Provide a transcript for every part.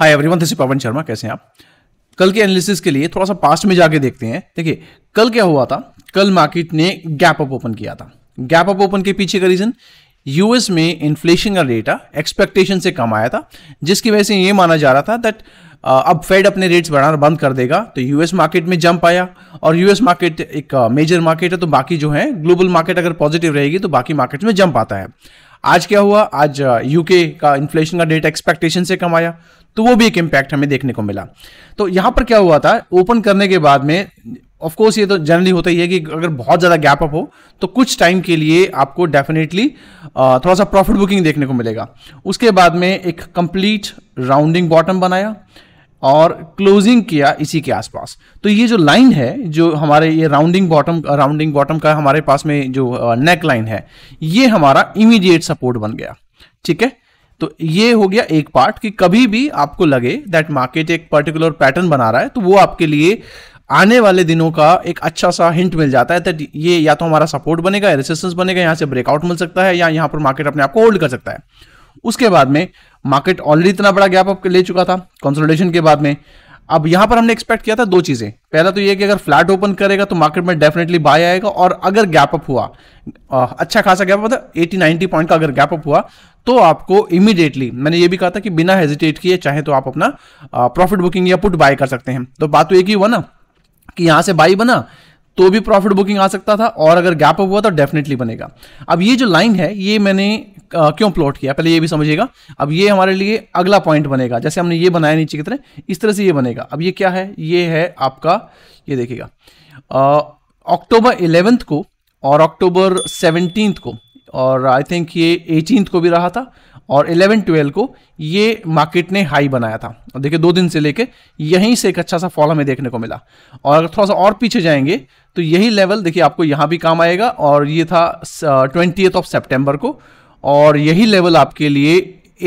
hi everyone this Pawan Sharma कैसे हैं आप कल के एनालिसिस के लिए थोड़ा सा पास्ट में जाके देखते हैं देखिए कल क्या हुआ था कल मार्केट ने गैप अप ओपन किया था गैप अप ओपन के पीछे का रीजन यूएस में इन्फ्लेशन का डेटा एक्सपेक्टेशन से कम आया था जिसकी वजह से ये माना जा रहा था दैट uh, अब फेड अपने रेट्स बढ़ाना बंद कर देगा तो यूएस मार्केट में जंप आया और यूएस मार्केट एक मेजर uh, मार्केट है तो बाकी जो है ग्लोबल मार्केट अगर पॉजिटिव रहेगी तो बाकी मार्केट में जंप आता है आज क्या हुआ आज यूके uh, का इन्फ्लेशन का डेटा एक्सपेक्टेशन से कम आया तो वो भी एक इम्पैक्ट हमें देखने को मिला तो यहाँ पर क्या हुआ था ओपन करने के बाद में ऑफकोर्स ये तो जनरली होता ही है कि अगर बहुत ज़्यादा गैप अप हो तो कुछ टाइम के लिए आपको डेफिनेटली थोड़ा सा प्रॉफिट बुकिंग देखने को मिलेगा उसके बाद में एक कंप्लीट राउंडिंग बॉटम बनाया और क्लोजिंग किया इसी के आसपास तो ये जो लाइन है जो हमारे ये राउंडिंग बॉटम राउंडिंग बॉटम का हमारे पास में जो नेक लाइन है ये हमारा इमीडिएट सपोर्ट बन गया ठीक है तो ये हो गया एक पार्ट कि कभी भी आपको लगे दैट मार्केट एक पर्टिकुलर पैटर्न बना रहा है तो वो आपके लिए आने वाले दिनों का एक अच्छा सा हिंट मिल जाता है दैट ये या तो हमारा सपोर्ट बनेगा या रेसिस्टेंस बनेगा यहाँ से ब्रेकआउट मिल सकता है या यहाँ पर मार्केट अपने आप को होल्ड कर सकता है उसके बाद में मार्केट ऑलरेडी इतना बड़ा गैप अप ले चुका था कंसोलिडेशन के बाद में अब यहां पर हमने एक्सपेक्ट किया था दो चीजें पहला तो यह कि अगर फ्लैट ओपन करेगा तो मार्केट में डेफिनेटली बाय आएगा और अगर गैप अप हुआ अच्छा खासा गैप मतलब 80 90 पॉइंट का अगर गैप अप हुआ तो आपको इमीडिएटली मैंने ये भी कहा था कि बिना हेजिटेट किए चाहे तो आप अपना प्रॉफिट बुकिंग या पुट बाय कर सकते हैं तो बात तो एक ही हुआ ना कि यहां से बाई बना तो भी प्रॉफिट बुकिंग आ सकता था और अगर गैप अप हुआ तो डेफिनेटली बनेगा अब ये जो लाइन है ये मैंने आ, क्यों प्लॉट किया पहले ये भी समझिएगा अब ये हमारे लिए अगला पॉइंट बनेगा जैसे हमने ये बनाया नीचे की तरह इस तरह से ये बनेगा अब ये क्या है ये है आपका ये देखिएगा अक्टूबर इलेवेंथ को और अक्टूबर सेवनटीन को और आई थिंक ये एटीन को भी रहा था और 11 12 को ये मार्केट ने हाई बनाया था और देखिए दो दिन से लेके यहीं से एक अच्छा सा फॉल हमें देखने को मिला और अगर थोड़ा सा और पीछे जाएंगे तो यही लेवल देखिए आपको यहां भी काम आएगा और ये था ट्वेंटी ऑफ सेप्टेम्बर को और यही लेवल आपके लिए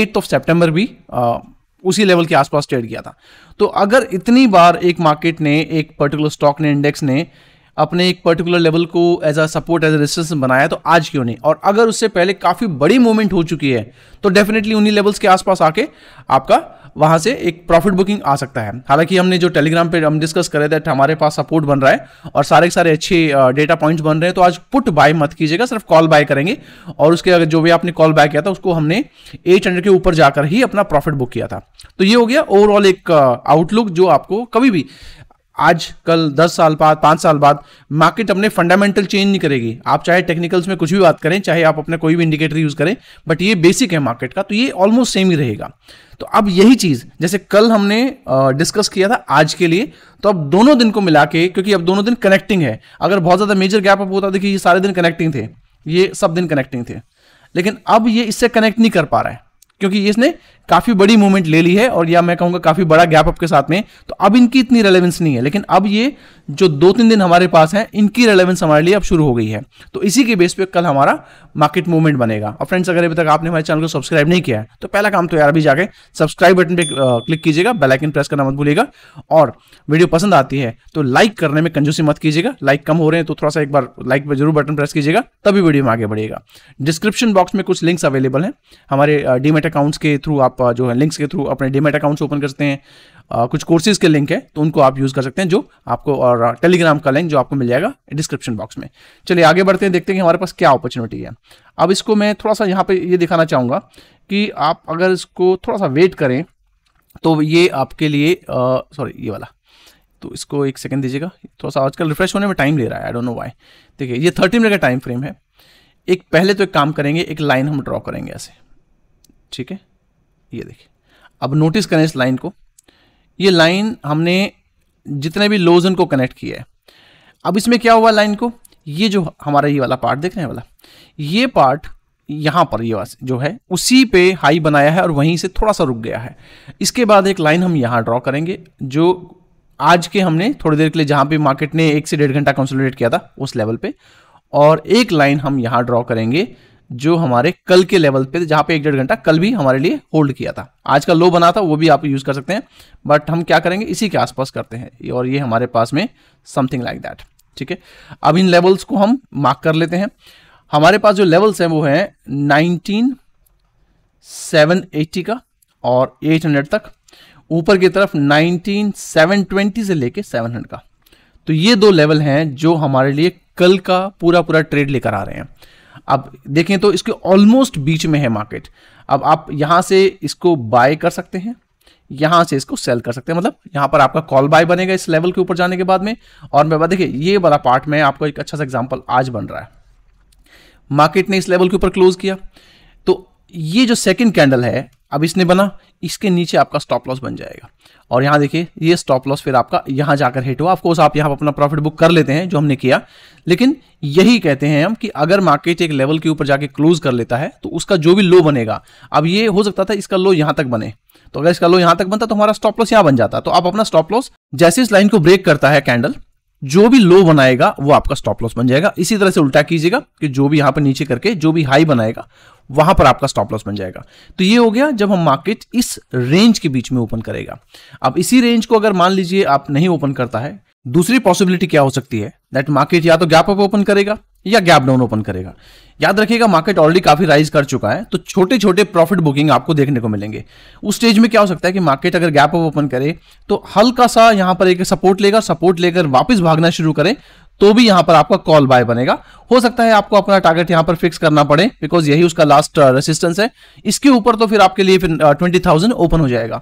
एट्थ ऑफ सेप्टेम्बर भी आ, uh, उसी लेवल के आसपास ट्रेड किया था तो अगर इतनी बार एक मार्केट ने एक पर्टिकुलर स्टॉक ने इंडेक्स ने अपने एक पर्टिकुलर लेवल को as a support as a resistance बनाया तो आज क्यों नहीं और अगर उससे पहले काफ़ी बड़ी मूवमेंट हो चुकी है तो डेफिनेटली उन्हीं लेवल्स के आसपास आके आपका वहां से एक प्रॉफिट बुकिंग आ सकता है हालांकि हमने जो टेलीग्राम पे हम डिस्कस करे थे हमारे पास सपोर्ट बन रहा है और सारे के सारे अच्छे डेटा पॉइंट्स बन रहे हैं तो आज पुट बाय मत कीजिएगा सिर्फ कॉल बाय करेंगे और उसके अगर जो भी आपने कॉल बाय किया था उसको हमने एट हंड्रेड के ऊपर जाकर ही अपना प्रॉफिट बुक किया था तो ये हो गया ओवरऑल एक आउटलुक जो आपको कभी भी आज कल दस साल बाद पांच साल बाद मार्केट अपने फंडामेंटल चेंज नहीं करेगी आप चाहे टेक्निकल्स में कुछ भी बात करें चाहे आप अपने कोई भी इंडिकेटर यूज़ करें बट ये बेसिक है मार्केट का तो ये ऑलमोस्ट सेम ही रहेगा तो अब यही चीज़ जैसे कल हमने डिस्कस किया था आज के लिए तो अब दोनों दिन को मिला के क्योंकि अब दोनों दिन कनेक्टिंग है अगर बहुत ज़्यादा मेजर गैप अप होता देखिए ये सारे दिन कनेक्टिंग थे ये सब दिन कनेक्टिंग थे लेकिन अब ये इससे कनेक्ट नहीं कर पा रहा है क्योंकि इसने काफी बड़ी मूवमेंट ले ली है और या मैं कहूंगा काफी बड़ा गैप अप के साथ में तो अब इनकी इतनी रेलेवेंस नहीं है लेकिन अब ये जो दो तीन दिन हमारे पास है इनकी रेलेवेंस हमारे लिए अब शुरू हो गई है तो इसी के बेस पे कल हमारा मार्केट मूवमेंट बनेगा और फ्रेंड्स अगर अभी तक आपने हमारे चैनल को सब्सक्राइब नहीं किया है तो पहला काम तो यार अभी जाके सब्सक्राइब बटन पर क्लिक कीजिएगा बेलाइकन प्रेस करना मत भूलिएगा और वीडियो पसंद आती है तो लाइक करने में कंजूसी मत कीजिएगा लाइक कम हो रहे हैं तो थोड़ा सा एक बार लाइक पर जरूर बटन प्रेस कीजिएगा तभी वीडियो में आगे बढ़ेगा डिस्क्रिप्शन बॉक्स में कुछ लिंक्स अवेलेबल है हमारे डीमेट अकाउंट्स के थ्रू आप uh, जो है लिंक्स के थ्रू अपने डीमेट अकाउंट्स ओपन कर सकते हैं आ, uh, कुछ कोर्सेज के लिंक है तो उनको आप यूज़ कर सकते हैं जो आपको और टेलीग्राम uh, का लिंक जो आपको मिल जाएगा डिस्क्रिप्शन बॉक्स में चलिए आगे बढ़ते हैं देखते हैं कि हमारे पास क्या अपॉर्चुनिटी है अब इसको मैं थोड़ा सा यहाँ पर ये दिखाना चाहूँगा कि आप अगर इसको थोड़ा सा वेट करें तो ये आपके लिए सॉरी ये वाला तो इसको एक सेकेंड दीजिएगा थोड़ा सा आजकल रिफ्रेश होने में टाइम ले रहा है आई डोंट नो वाई देखिए ये थर्टी मिनट का टाइम फ्रेम है एक पहले तो एक काम करेंगे एक लाइन हम ड्रॉ करेंगे ऐसे ठीक है ये देखिए अब नोटिस करें इस लाइन को ये लाइन हमने जितने भी लोज उनको कनेक्ट किया है अब इसमें क्या हुआ लाइन को ये जो हमारा ये वाला पार्ट देख रहे हैं वाला ये पार्ट यहाँ पर ये जो है उसी पे हाई बनाया है और वहीं से थोड़ा सा रुक गया है इसके बाद एक लाइन हम यहाँ ड्रॉ करेंगे जो आज के हमने थोड़ी देर के लिए जहाँ पे मार्केट ने एक से डेढ़ घंटा कंसोलिडेट किया था उस लेवल पे और एक लाइन हम यहाँ ड्रॉ करेंगे जो हमारे कल के लेवल पे जहां पे एक डेढ़ घंटा कल भी हमारे लिए होल्ड किया था आज का लो बना था वो भी आप यूज़ कर सकते हैं बट हम क्या करेंगे इसी के आसपास करते हैं और ये हमारे पास में समथिंग लाइक दैट ठीक है अब इन लेवल्स को हम मार्क कर लेते हैं हमारे पास जो लेवल्स हैं वो है नाइनटीन सेवन एट्टी का और एट हंड्रेड तक ऊपर की तरफ नाइनटीन सेवन ट्वेंटी से लेके सेवन हंड्रेड का तो ये दो लेवल हैं जो हमारे लिए कल का पूरा पूरा ट्रेड लेकर आ रहे हैं अब देखें तो इसके ऑलमोस्ट बीच में है मार्केट अब आप यहां से इसको बाय कर सकते हैं यहां से इसको सेल कर सकते हैं मतलब यहां पर आपका कॉल बाय बनेगा इस लेवल के ऊपर जाने के बाद में और मैं देखिए ये वाला पार्ट में आपको एक अच्छा सा एग्जाम्पल आज बन रहा है मार्केट ने इस लेवल के ऊपर क्लोज किया तो ये जो सेकेंड कैंडल है अब इसने बना इसके नीचे आपका स्टॉप लॉस बन जाएगा और यहाँ देखिए ये स्टॉप लॉस फिर आपका यहाँ जाकर हिट हुआ ऑफकोर्स आप यहाँ अपना प्रॉफिट बुक कर लेते हैं जो हमने किया लेकिन यही कहते हैं हम कि अगर मार्केट एक लेवल के ऊपर जाके क्लोज कर लेता है तो उसका जो भी लो बनेगा अब ये हो सकता था इसका लो यहाँ तक बने तो अगर इसका लो यहाँ तक बनता तो हमारा स्टॉप लॉस यहाँ बन जाता तो आप अपना स्टॉप लॉस जैसे इस लाइन को ब्रेक करता है कैंडल जो भी लो बनाएगा वो आपका स्टॉप लॉस बन जाएगा इसी तरह से उल्टा कीजिएगा कि जो भी यहाँ पर नीचे करके जो भी हाई बनाएगा वहां पर आपका स्टॉप लॉस बन जाएगा तो ये हो गया जब हम मार्केट इस रेंज के बीच में ओपन करेगा अब इसी रेंज को अगर मान लीजिए आप नहीं ओपन करता है दूसरी पॉसिबिलिटी क्या हो सकती है दैट मार्केट या तो गैप अप ओपन करेगा या गैप डाउन ओपन करेगा याद रखिएगा मार्केट ऑलरेडी काफी राइज कर चुका है तो छोटे छोटे प्रॉफिट बुकिंग आपको देखने को मिलेंगे उस स्टेज में क्या हो सकता है कि मार्केट अगर गैप अप ओपन करे तो हल्का सा यहां पर एक सपोर्ट लेगा सपोर्ट लेकर वापस भागना शुरू करें तो भी यहां पर आपका कॉल बाय बनेगा हो सकता है आपको अपना टारगेट यहां पर फिक्स करना पड़े बिकॉज यही उसका लास्ट रेसिस्टेंस uh, है इसके ऊपर तो फिर आपके लिए फिर ट्वेंटी थाउजेंड ओपन हो जाएगा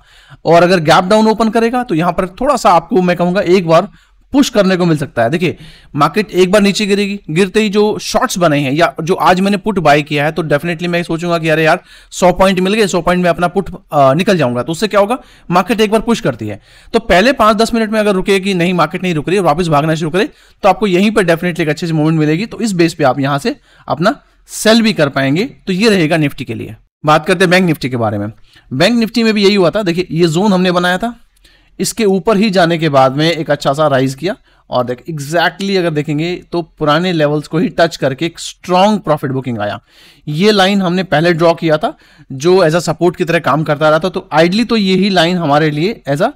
और अगर गैप डाउन ओपन करेगा तो यहां पर थोड़ा सा आपको मैं कहूंगा एक बार पुश करने को मिल सकता है देखिए मार्केट एक बार नीचे गिरेगी गिरते ही जो शॉर्ट्स बने हैं या जो आज मैंने पुट बाय किया है तो डेफिनेटली मैं सोचूंगा कि अरे यार सौ पॉइंट मिल गए 100 पॉइंट में अपना पुट निकल जाऊंगा तो उससे क्या होगा मार्केट एक बार पुश करती है तो पहले पांच दस मिनट में अगर रुके कि नहीं मार्केट नहीं रुक रही वापस भागना शुरू करे तो आपको यहीं पर डेफिनेटली एक अच्छे से मूवमेंट मिलेगी तो इस बेस पे आप यहां से अपना सेल भी कर पाएंगे तो ये रहेगा निफ्टी के लिए बात करते हैं बैंक निफ्टी के बारे में बैंक निफ्टी में भी यही हुआ था देखिए ये जोन हमने बनाया था इसके ऊपर ही जाने के बाद में एक अच्छा सा राइज किया और देख एग्जैक्टली अगर देखेंगे तो पुराने लेवल्स को ही टच करके एक स्ट्रॉन्ग प्रॉफिट बुकिंग आया ये लाइन हमने पहले ड्रॉ किया था जो एज अ सपोर्ट की तरह काम करता रहा था तो आइडली तो यही लाइन हमारे लिए एज अ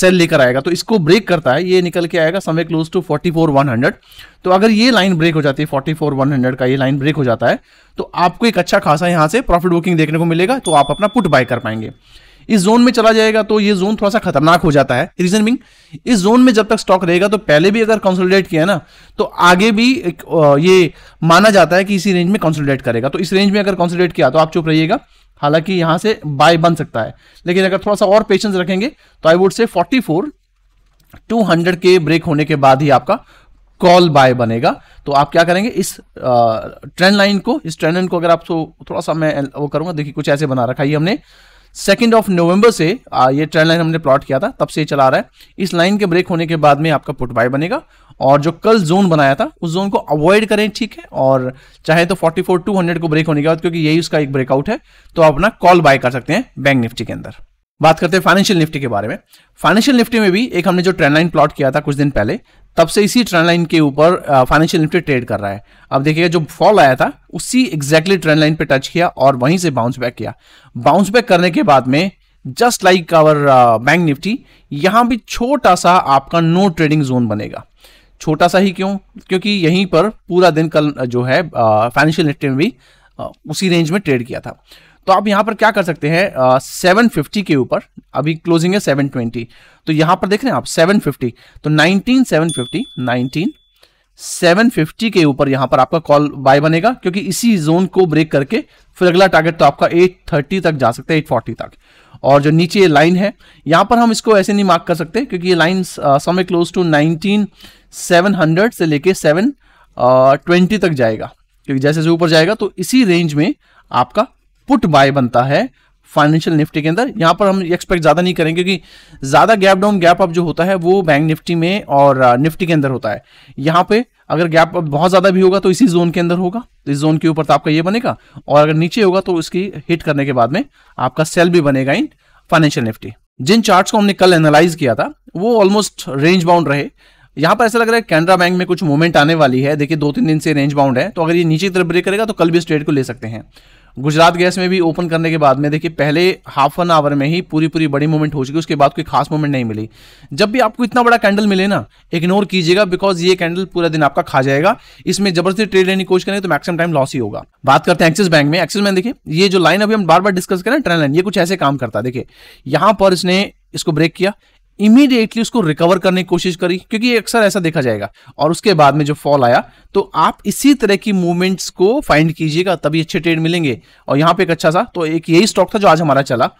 सेल लेकर आएगा तो इसको ब्रेक करता है ये निकल के आएगा समय close to forty four one hundred तो अगर ये लाइन ब्रेक हो जाती है फोर्टी फोर वन हंड्रेड का ये लाइन ब्रेक हो जाता है तो आपको एक अच्छा खासा यहाँ से प्रॉफिट बुकिंग देखने को मिलेगा तो आप अपना पुट बाय कर पाएंगे इस जोन में चला जाएगा तो ये जोन थोड़ा सा खतरनाक हो जाता है रीजन बिंग इस जोन में जब तक स्टॉक रहेगा तो पहले भी अगर कंसोलिडेट किया है ना तो आगे भी ये माना जाता है कि इसी रेंज में कंसोलिडेट करेगा तो इस रेंज में अगर कंसोलिडेट किया तो आप चुप रहिएगा हालांकि यहां से बाय बन सकता है लेकिन अगर थोड़ा सा और पेशेंस रखेंगे तो I would say forty four के ब्रेक होने के बाद ही आपका कॉल बाय बनेगा तो आप क्या करेंगे इस ट्रेंड लाइन को इस ट्रेंड लाइन को अगर आप तो थोड़ा सा मैं वो करूंगा देखिए कुछ ऐसे बना रखा है हमने सेकेंड ऑफ नवंबर से आ, ये ट्रेंड लाइन हमने प्लॉट किया था तब से चला रहा है इस लाइन के ब्रेक होने के बाद में आपका पुट बाय बनेगा और जो कल जोन बनाया था उस जोन को अवॉइड करें ठीक है और चाहे तो 44 200 को ब्रेक होने के बाद क्योंकि यही उसका एक ब्रेकआउट है तो आप अपना कॉल बाय कर सकते हैं बैंक निफ्टी के अंदर बात करते हैं फाइनेंशियल निफ्टी के बारे में फाइनेंशियल निफ्टी में भी एक हमने जो ट्रेंड लाइन प्लॉट किया था कुछ दिन पहले तब से इसी ट्रेंड लाइन के ऊपर फाइनेंशियल निफ्टी ट्रेड कर रहा है अब देखिएगा जो फॉल आया था उसी एग्जैक्टली ट्रेंड लाइन पे टच किया और वहीं से बाउंस बैक किया बाउंस बैक करने के बाद में just like our bank Nifty यहां भी छोटा सा आपका नो ट्रेडिंग जोन बनेगा छोटा सा ही क्यों क्योंकि यहीं पर पूरा दिन कल जो है फाइनेंशियल निफ्टी में भी उसी रेंज में ट्रेड किया था तो आप यहां पर क्या कर सकते हैं सेवन फिफ्टी के ऊपर अभी क्लोजिंग है सेवन ट्वेंटी तो यहां पर देख रहे हैं आप सेवन फिफ्टी तो nineteen seven fifty nineteen seven fifty के ऊपर यहां पर आपका कॉल बाय बनेगा क्योंकि इसी जोन को ब्रेक करके फिर अगला टारगेट तो आपका एट थर्टी तक जा सकता है एट फोर्टी तक और जो नीचे ये लाइन है यहां पर हम इसको ऐसे नहीं मार्क कर सकते क्योंकि ये लाइन समय close to nineteen seven hundred से लेके सेवन ट्वेंटी तक जाएगा क्योंकि जैसे जैसे ऊपर जाएगा तो इसी रेंज में आपका पुट बाय बनता है फाइनेंशियल निफ्टी के अंदर यहां पर हम एक्सपेक्ट ज़्यादा नहीं करेंगे क्योंकि ज़्यादा गैप डाउन गैप अप जो होता है वो बैंक निफ्टी में और uh, निफ्टी के अंदर होता है यहाँ पे अगर गैप अप बहुत ज़्यादा भी होगा तो इसी जोन के अंदर होगा तो इस जोन के ऊपर तो आपका ये बनेगा और अगर नीचे होगा तो उसकी हिट करने के बाद में आपका सेल भी बनेगा इन फाइनेंशियल निफ्टी जिन चार्ट को हमने कल एनालाइज किया था वो ऑलमोस्ट रेंज बाउंड रहे यहाँ पर ऐसा लग रहा है कैनरा बैंक में कुछ मूवमेंट आने वाली है देखिए दो तीन दिन से रेंज बाउंड है तो अगर ये नीचे की तरफ ब्रेक करेगा तो कल भी इस ट्रेड को ले सकते हैं गुजरात गैस में भी ओपन करने के बाद में देखिए पहले हाफ एन आवर में ही पूरी पूरी बड़ी मूवमेंट हो चुकी उसके बाद कोई खास मूवमेंट नहीं मिली जब भी आपको इतना बड़ा कैंडल मिले ना इग्नोर कीजिएगा बिकॉज ये कैंडल पूरा दिन आपका खा जाएगा इसमें जबरदस्ती ट्रेड लेने की कोशिश करेंगे तो मैक्सिमम टाइम लॉस ही होगा बात करते हैं एक्सिस बैंक में एक्सिस बैंक देखिए ये जो लाइन अभी हम बार बार डिस्कस करें ट्रेन लाइन ये कुछ ऐसे काम करता है देखिए यहां पर इसने इसको ब्रेक किया इमीडिएटली उसको रिकवर करने की कोशिश करी क्योंकि अक्सर ऐसा देखा जाएगा और उसके बाद में जो फॉल आया तो आप इसी तरह की मूवमेंट्स को फाइंड कीजिएगा तभी अच्छे ट्रेड मिलेंगे और यहाँ पे एक अच्छा सा तो एक यही स्टॉक था जो आज हमारा चला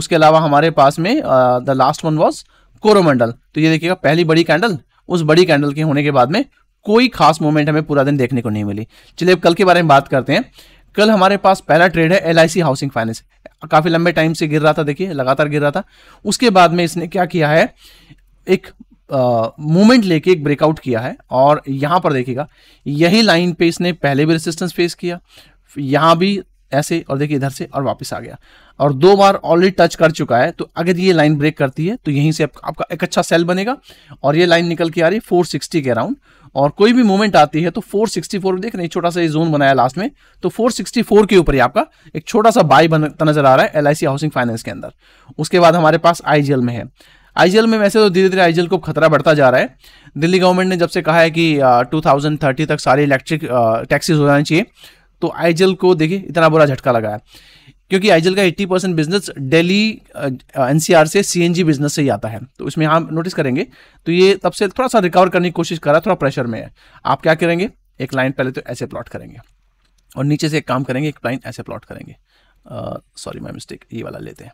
उसके अलावा हमारे पास में the last one was Coromandel तो ये देखिएगा पहली बड़ी कैंडल उस बड़ी कैंडल के होने के बाद में कोई खास मूवमेंट हमें पूरा दिन देखने को नहीं मिली चलिए अब कल के बारे में बात करते हैं कल हमारे पास पहला ट्रेड है एल हाउसिंग फाइनेंस काफ़ी लंबे टाइम से गिर रहा था देखिए लगातार गिर रहा था उसके बाद में इसने क्या किया है एक मूवमेंट लेके एक ब्रेकआउट किया है और यहां पर देखिएगा यही लाइन पे इसने पहले भी रेसिस्टेंस फेस किया यहां भी ऐसे और देखिए इधर से और वापस आ गया और दो बार ऑलरेडी टच कर चुका है तो अगर ये लाइन ब्रेक करती है तो यहीं से आप, आपका एक अच्छा सेल बनेगा और ये लाइन निकल के आ रही है फोर सिक्सटी के अराउंड और कोई भी मूवमेंट आती है तो 464 देख रहे हैं छोटा सा ये जोन बनाया लास्ट में तो 464 के ऊपर ही आपका एक छोटा सा बाई बनता नजर आ रहा है एल हाउसिंग फाइनेंस के अंदर उसके बाद हमारे पास आईजीएल में है आईजीएल में वैसे तो धीरे धीरे आईजीएल को खतरा बढ़ता जा रहा है दिल्ली गवर्नमेंट ने जब से कहा है कि टू थर्टी तक सारे इलेक्ट्रिक टैक्सीज हो जाने चाहिए तो आईजीएल को देखिए इतना बुरा झटका लगा है क्योंकि आईजल का 80 परसेंट बिजनेस डेली एनसीआर से सीएनजी बिजनेस से ही आता है तो इसमें हम नोटिस करेंगे तो ये तब से थोड़ा सा रिकवर करने की कोशिश कर रहा है थोड़ा प्रेशर में है आप क्या करेंगे एक लाइन पहले तो ऐसे प्लॉट करेंगे और नीचे से एक काम करेंगे एक लाइन ऐसे प्लॉट करेंगे सॉरी माई मिस्टेक ये वाला लेते हैं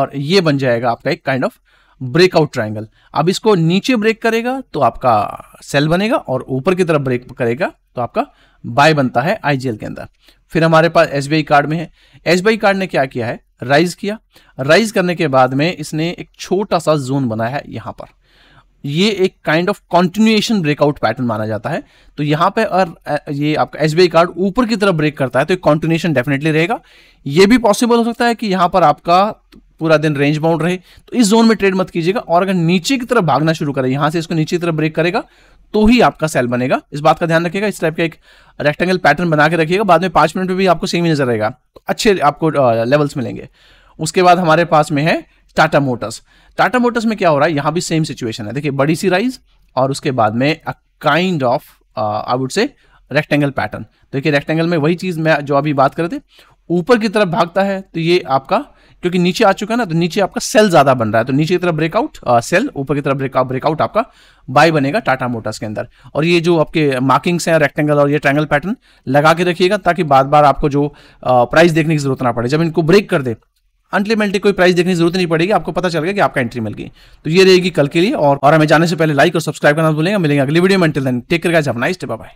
और ये बन जाएगा आपका एक काइंड ऑफ ब्रेकआउट ट्राइंगल अब इसको नीचे ब्रेक करेगा तो आपका सेल बनेगा और ऊपर की तरफ ब्रेक करेगा तो आपका बाय बनता है आईजीएल के अंदर फिर हमारे पास एस कार्ड में है एस कार्ड ने क्या किया है राइज किया राइज करने के बाद में इसने एक छोटा सा जोन बनाया है यहां पर ये एक kind of continuation breakout pattern माना जाता है तो यहां पे और ये आपका एस कार्ड ऊपर की तरफ ब्रेक करता है तो एक कॉन्टिन्यूएशन डेफिनेटली रहेगा ये भी पॉसिबल हो सकता है कि यहां पर आपका पूरा दिन रेंज बाउंड रहे तो इस जोन में ट्रेड मत कीजिएगा और अगर नीचे की तरफ भागना शुरू करे यहां से इसको नीचे की तरफ ब्रेक करेगा तो ही आपका सेल बनेगा इस बात का ध्यान रखिएगा इस टाइप का एक रेक्टेंगल पैटर्न बना के रखिएगा बाद में पांच मिनट में भी आपको सेम ही नजर आएगा तो अच्छे आपको लेवल्स मिलेंगे उसके बाद हमारे पास में है टाटा मोटर्स टाटा मोटर्स में क्या हो रहा है यहां भी सेम सिचुएशन है देखिए बड़ी सी राइज और उसके बाद में a kind of I would say rectangle pattern देखिए रेक्टेंगल में वही चीज़ मैं जो अभी बात कर रहे थे ऊपर की तरफ भागता है तो ये आपका क्योंकि नीचे आ चुका है ना तो नीचे आपका सेल ज्यादा बन रहा है तो नीचे की तरफ ब्रेकआउट सेल ऊपर की तरफ ब्रेकआउट ब्रेकआउट आपका बाय बनेगा टाटा मोटर्स के अंदर और ये जो आपके मार्किंग्स हैं रेक्टेंगल और ये ट्रैंगल पैटर्न लगा के रखिएगा ताकि बार बार आपको जो प्राइस देखने की जरूरत ना पड़े जब इनको ब्रेक कर दे अनलिमिटेड कोई प्राइस देखने की जरूरत नहीं पड़ेगी आपको पता चल गया कि आपका एंट्री मिल गई तो ये रहेगी कल के लिए और, हमें जाने से पहले लाइक और सब्सक्राइब करना भूलेंगे मिलेंगे अगली वीडियो में टेक कर guys have nice day bye